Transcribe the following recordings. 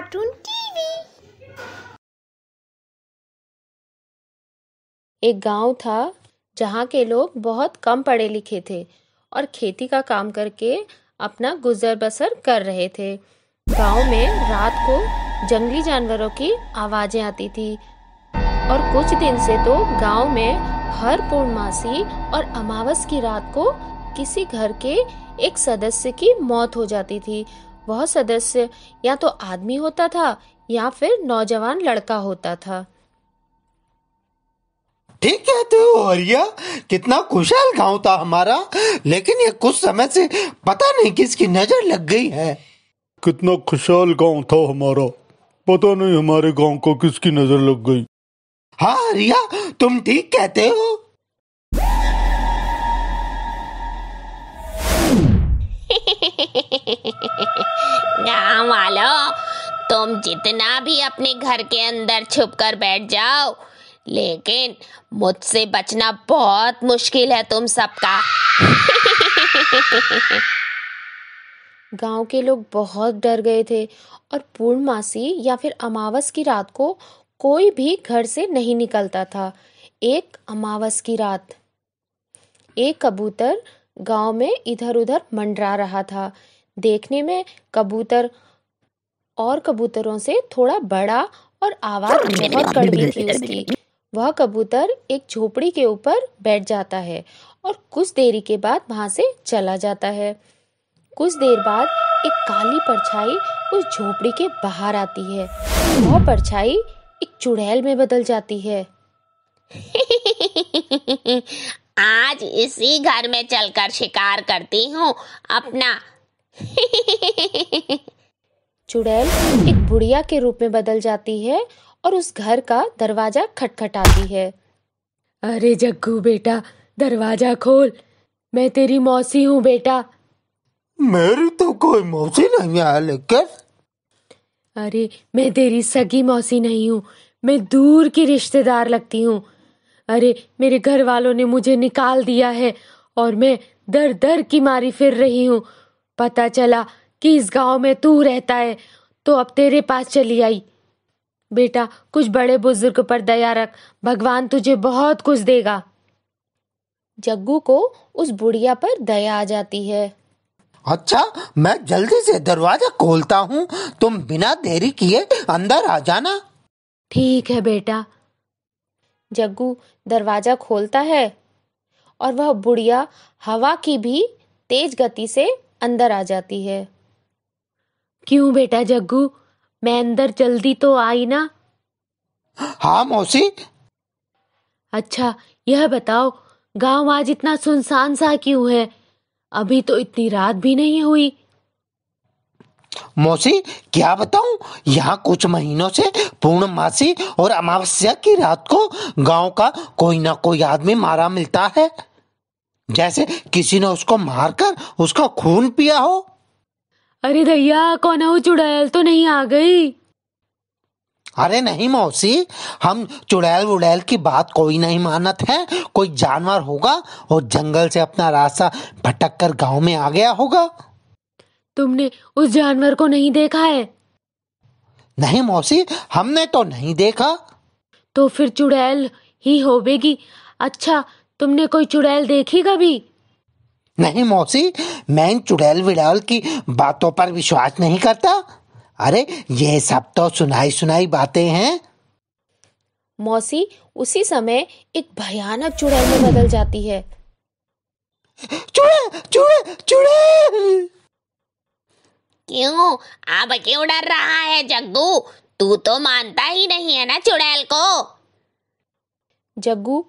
Cartoon TV एक गांव था जहां के लोग बहुत कम पढ़े लिखे थे और खेती का काम करके अपना गुजर बसर कर रहे थे गांव में रात को जंगली जानवरों की आवाजें आती थी और कुछ दिन से तो गांव में हर पूर्णमासी और अमावस की रात को किसी घर के एक सदस्य की मौत हो जाती थी वह सदस्य या तो आदमी होता था या फिर नौजवान लड़का होता था ठीक है तो औरिया कितना खुशहाल गांव था हमारा लेकिन ये कुछ समय से पता नहीं किसकी नजर लग गई है कितना खुशहाल गांव था हमारा पता नहीं हमारे गांव को किसकी नजर लग गई हाँ हरिया तुम ठीक कहते हो गांव वालों तुम जितना भी अपने घर के अंदर छुप कर बैठ जाओ लेकिन मुझसे बचना बहुत मुश्किल है तुम सबका गांव के लोग बहुत डर गए थे और पूर्णमासी या फिर अमावस की रात को कोई भी घर से नहीं निकलता था एक अमावस की रात एक कबूतर गांव में इधर उधर मंडरा रहा था देखने में कबूतर और कबूतरों से थोड़ा बड़ा और आवाज़ बहुत कड़वी थी उसकी वह कबूतर एक झोपड़ी के ऊपर बैठ जाता है और कुछ देरी के बाद वहां से चला जाता है कुछ देर बाद एक काली परछाई उस झोपड़ी के बाहर आती है वह परछाई एक चुड़ैल में बदल जाती है आज इसी घर में चलकर शिकार करती हूँ अपना चुड़ैल एक बुढ़िया के रूप में बदल जाती है और उस घर का दरवाजा खटखटाती है अरे जग्गू बेटा दरवाजा खोल मैं तेरी मौसी हूँ बेटा मेरी तो कोई मौसी नहीं है लेकिन अरे मैं तेरी सगी मौसी नहीं हूँ मैं दूर की रिश्तेदार लगती हूँ अरे मेरे घर वालों ने मुझे निकाल दिया है और मैं दर दर की मारी फिर रही हूँ पता चला कि इस गांव में तू रहता है तो अब तेरे पास चली आई बेटा कुछ बड़े बुजुर्ग पर दया रख भगवान तुझे बहुत कुछ देगा जग्गू को उस बुढ़िया पर दया आ जाती है अच्छा मैं जल्दी से दरवाजा खोलता हूँ तुम बिना देरी किए अंदर आ जाना ठीक है बेटा जग्गू दरवाजा खोलता है और वह बुढ़िया हवा की भी तेज गति से अंदर आ जाती है क्यों बेटा जग्गू मैं अंदर जल्दी तो आई ना हाँ मौसी अच्छा यह बताओ गांव आज इतना सुनसान सा क्यों है अभी तो इतनी रात भी नहीं हुई मौसी क्या बताऊं यहाँ कुछ महीनों से पूर्णमासी और अमावस्या की रात को गांव का कोई ना कोई आदमी मारा मिलता है जैसे किसी ने उसको मारकर उसका खून पिया हो अरे दैया कौन वो चुड़ैल तो नहीं आ गई अरे नहीं मौसी हम चुड़ैल वुड़ैल की बात कोई नहीं मानत है कोई जानवर होगा और जंगल से अपना रास्ता भटक कर गाँव में आ गया होगा तुमने उस जानवर को नहीं देखा है नहीं मौसी हमने तो नहीं देखा तो फिर चुड़ैल ही होवेगी अच्छा तुमने कोई चुड़ैल देखी कभी नहीं मौसी मैं चुड़ैल विड़ैल की बातों पर विश्वास नहीं करता अरे ये सब तो सुनाई सुनाई बातें हैं मौसी उसी समय एक भयानक चुड़ैल में बदल जाती है चुड़ैल चुड़ैल चुड़ैल क्यों अब क्यों डर रहा है जग्गू तू तो मानता ही नहीं है ना चुड़ैल को जग्गू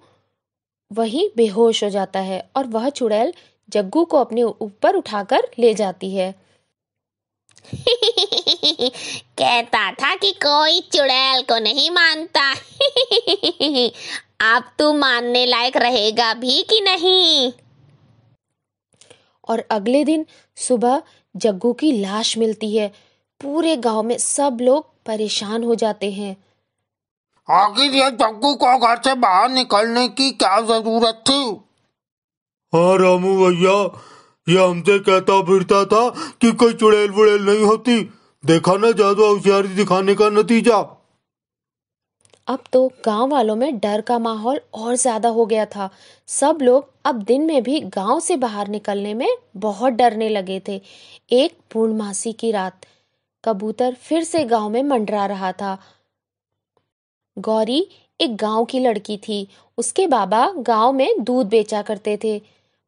वहीं बेहोश हो जाता है और वह चुड़ैल जग्गू को अपने ऊपर उठाकर ले जाती है कहता था कि कोई चुड़ैल को नहीं मानता आप तू मानने लायक रहेगा भी कि नहीं और अगले दिन सुबह जग्गू की लाश मिलती है पूरे गांव में सब लोग परेशान हो जाते हैं आखिर यह जग्गू को घर से बाहर निकलने की क्या जरूरत थी हाँ रामू भैया ये हमसे कहता फिरता था कि कोई चुड़ैल वुड़ैल नहीं होती देखा ना जादू होशियारी दिखाने का नतीजा अब तो गांव वालों में डर का माहौल और ज्यादा हो गया था सब लोग अब दिन में भी गांव से बाहर निकलने में बहुत डरने लगे थे एक पूर्णमासी की रात कबूतर फिर से गांव में मंडरा रहा था गौरी एक गांव की लड़की थी उसके बाबा गांव में दूध बेचा करते थे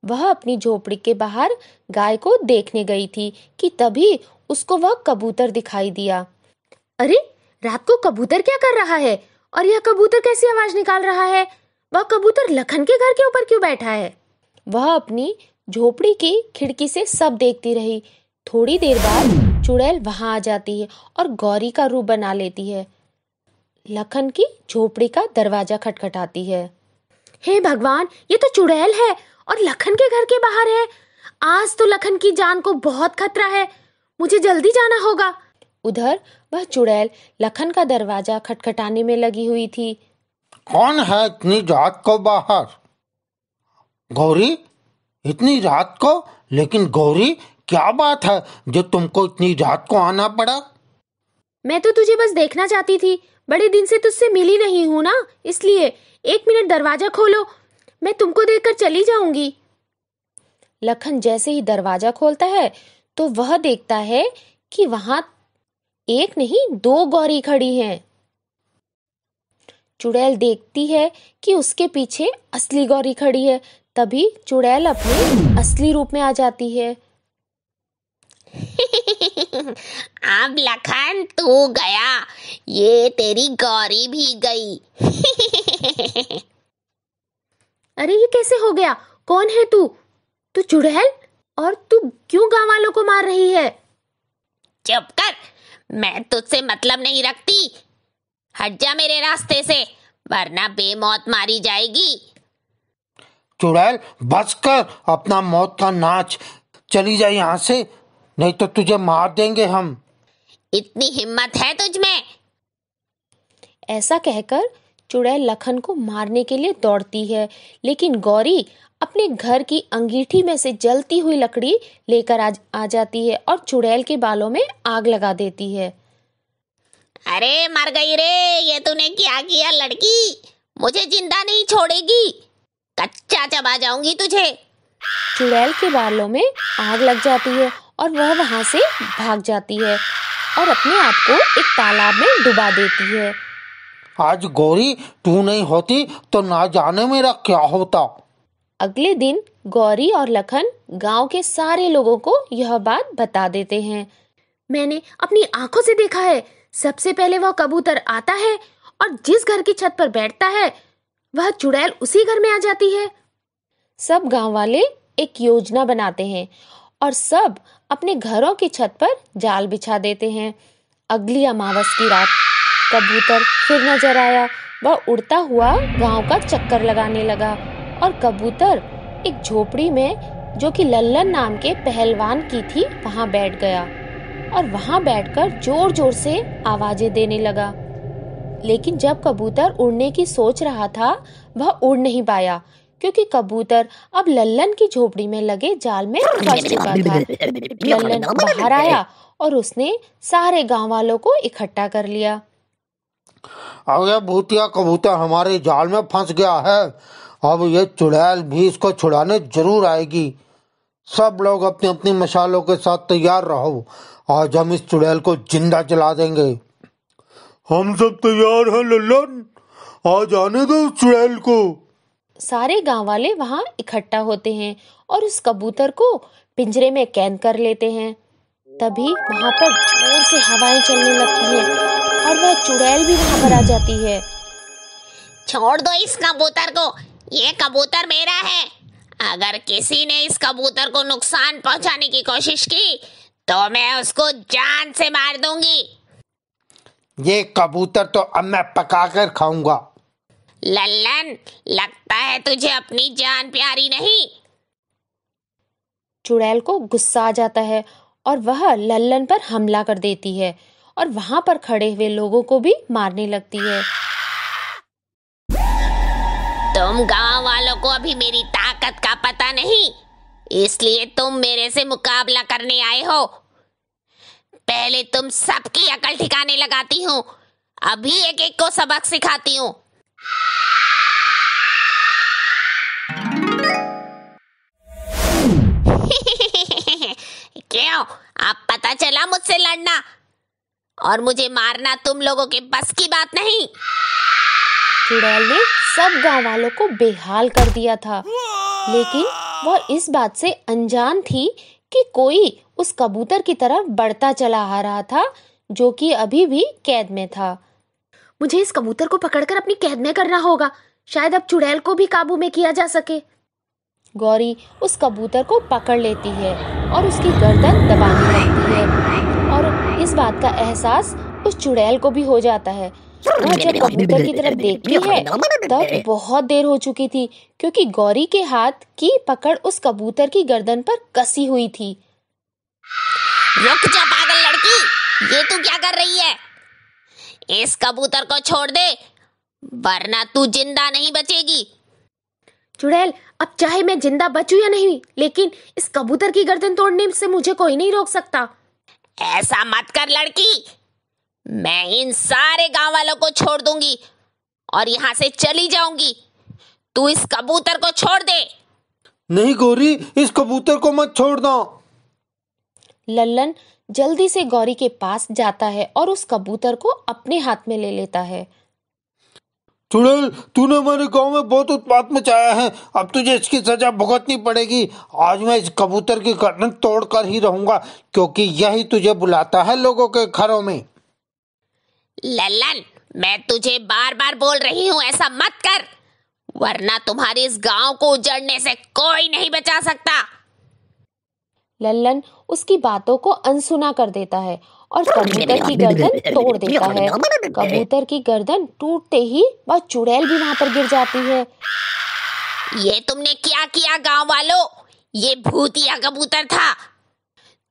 वह अपनी झोपड़ी के बाहर गाय को देखने गई थी कि तभी उसको वह कबूतर दिखाई दिया अरे रात को कबूतर क्या कर रहा है और यह कबूतर कैसी आवाज निकाल रहा है वह कबूतर लखन के घर के ऊपर क्यों बैठा है वह अपनी झोपड़ी की खिड़की से सब देखती रही थोड़ी देर बाद चुड़ैल वहां आ जाती है और गौरी का रूप बना लेती है लखन की झोपड़ी का दरवाजा खटखटाती है हे भगवान ये तो चुड़ैल है और लखन के घर के बाहर है आज तो लखन की जान को बहुत खतरा है मुझे जल्दी जाना होगा उधर वह चुड़ैल लखन का दरवाजा खटखटाने में लगी हुई थी कौन है इतनी रात को बाहर गौरी इतनी रात को लेकिन गौरी क्या बात है जो तुमको इतनी रात को आना पड़ा मैं तो तुझे बस देखना चाहती थी बड़े दिन से तुझसे मिली नहीं हूं ना इसलिए एक मिनट दरवाजा खोलो मैं तुमको देखकर चली जाऊंगी लखन जैसे ही दरवाजा खोलता है तो वह देखता है कि वहां एक नहीं दो गौरी खड़ी हैं। चुड़ैल देखती है कि उसके पीछे असली गौरी खड़ी है तभी चुड़ैल अपने असली रूप में आ जाती है अब लखन तू गया ये तेरी गौरी भी गई अरे ये कैसे हो गया कौन है तू तू चुड़ैल और तू क्यों गांव वालों को मार रही है चुप कर मैं तुझसे मतलब नहीं रखती हट जा मेरे रास्ते से वरना बेमौत मारी जाएगी चुड़ैल बस कर अपना मौत का नाच चली जाए यहाँ से नहीं तो तुझे मार देंगे हम इतनी हिम्मत है तुझमें ऐसा कहकर चुड़ैल लखन को मारने के लिए दौड़ती है लेकिन गौरी अपने घर की अंगीठी में से जलती हुई लकड़ी लेकर आ, आ जाती है और चुड़ैल के बालों में आग लगा देती है अरे मर गई रे ये तूने क्या किया लड़की मुझे जिंदा नहीं छोड़ेगी कच्चा चबा जाऊंगी तुझे चुड़ैल के बालों में आग लग जाती है और वह वहां से भाग जाती है और अपने आप को एक तालाब में डुबा देती है आज गौरी तू नहीं होती तो ना जाने मेरा क्या होता अगले दिन गौरी और लखन गांव के सारे लोगों को यह बात बता देते हैं मैंने अपनी आंखों से देखा है सबसे पहले वह कबूतर आता है और जिस घर की छत पर बैठता है वह चुड़ैल उसी घर में आ जाती है सब गांव वाले एक योजना बनाते हैं और सब अपने घरों की छत पर जाल बिछा देते हैं अगली अमावस की रात कबूतर फिर नजर आया वह उड़ता हुआ गांव का चक्कर लगाने लगा और कबूतर एक झोपड़ी में जो कि लल्लन नाम के पहलवान की थी वहां बैठ गया और वहां बैठकर जोर जोर से आवाजें देने लगा लेकिन जब कबूतर उड़ने की सोच रहा था वह उड़ नहीं पाया क्योंकि कबूतर अब लल्लन की झोपड़ी में लगे जाल में फंस चुका था लल्लन बाहर आया और उसने सारे गांव वालों को इकट्ठा कर लिया अब यह भूतिया कबूतर हमारे जाल में फंस गया है अब ये चुड़ैल भी इसको छुड़ाने जरूर आएगी सब लोग अपने अपने मशालों के साथ तैयार रहो आज हम इस चुड़ैल को जिंदा जला देंगे हम सब तैयार हैं लल्लन आज आने दो चुड़ैल को सारे गांव वाले वहां इकट्ठा होते हैं और उस कबूतर को पिंजरे में कैद कर लेते हैं तभी वहां पर जोर से हवाएं चलने लगती हैं और वह चुड़ैल भी वहां पर आ जाती है छोड़ दो इस कबूतर को ये कबूतर मेरा है अगर किसी ने इस कबूतर को नुकसान पहुंचाने की कोशिश की तो मैं उसको जान से मार दूंगी ये कबूतर तो अब मैं पकाकर खाऊंगा लल्लन लगता है तुझे अपनी जान प्यारी नहीं चुड़ैल को गुस्सा आ जाता है और वह लल्लन पर हमला कर देती है और वहां पर खड़े हुए लोगों को भी मारने लगती है तुम गांव वालों को अभी मेरी ताकत का पता नहीं इसलिए तुम मेरे से मुकाबला करने आए हो पहले तुम सबकी अकल ठिकाने लगाती हूँ अभी एक एक को सबक सिखाती हूँ क्यों आप पता चला मुझसे लड़ना और मुझे मारना तुम लोगों के बस की बात नहीं चुड़ैल ने सब गांव वालों को बेहाल कर दिया था लेकिन वह इस बात से अनजान थी कि कोई उस कबूतर की तरफ बढ़ता चला आ रहा था जो कि अभी भी कैद में था मुझे इस कबूतर को पकड़कर अपनी कैद में करना होगा शायद अब चुड़ैल को भी काबू में किया जा सके गौरी उस कबूतर को पकड़ लेती है और उसकी गर्दन दबाने लगती है और इस बात का एहसास उस चुड़ैल को भी हो जाता है वह जब कबूतर की तरफ देखती है तब बहुत देर हो चुकी थी क्योंकि गौरी के हाथ की पकड़ उस कबूतर की गर्दन पर कसी हुई थी रुक जा पागल लड़की ये तू क्या कर रही है इस कबूतर को छोड़ दे वरना तू जिंदा नहीं बचेगी चुड़ैल अब चाहे मैं जिंदा बचू या नहीं लेकिन इस कबूतर की गर्दन तोड़ने से मुझे कोई नहीं रोक सकता ऐसा मत कर लड़की मैं इन सारे गांव वालों को छोड़ दूंगी और यहाँ से चली जाऊंगी तू इस कबूतर को छोड़ दे नहीं गौरी इस कबूतर को मत छोड़ दो लल्लन जल्दी से गौरी के पास जाता है और उस कबूतर को अपने हाथ में ले लेता है चुड़ैल तूने हमारे गांव में बहुत उत्पात मचाया है अब तुझे इसकी सजा भुगतनी पड़ेगी आज मैं इस कबूतर की गर्दन कर ही रहूंगा क्योंकि यही तुझे बुलाता है लोगों के घरों में लल्लन मैं तुझे बार बार बोल रही हूँ ऐसा मत कर वरना तुम्हारे इस गांव को उजड़ने से कोई नहीं बचा सकता लल्लन उसकी बातों को अनसुना कर देता है और हाँ, कबूतर की गर्दन तोड़ देता है कबूतर की गर्दन टूटते ही वह चुड़ैल भी वहाँ पर गिर जाती है ये तुमने क्या किया गांव वालों ये भूतिया कबूतर था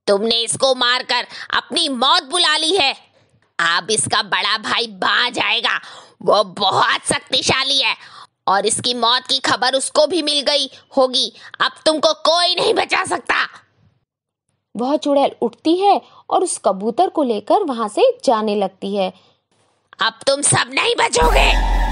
तुमने इसको मारकर अपनी मौत बुला ली है अब इसका बड़ा भाई बा जाएगा वो बहुत शक्तिशाली है और इसकी मौत की खबर उसको भी मिल गई होगी अब तुमको कोई नहीं बचा सकता वह चुड़ैल उठती है और उस कबूतर को लेकर वहां से जाने लगती है अब तुम सब नहीं बचोगे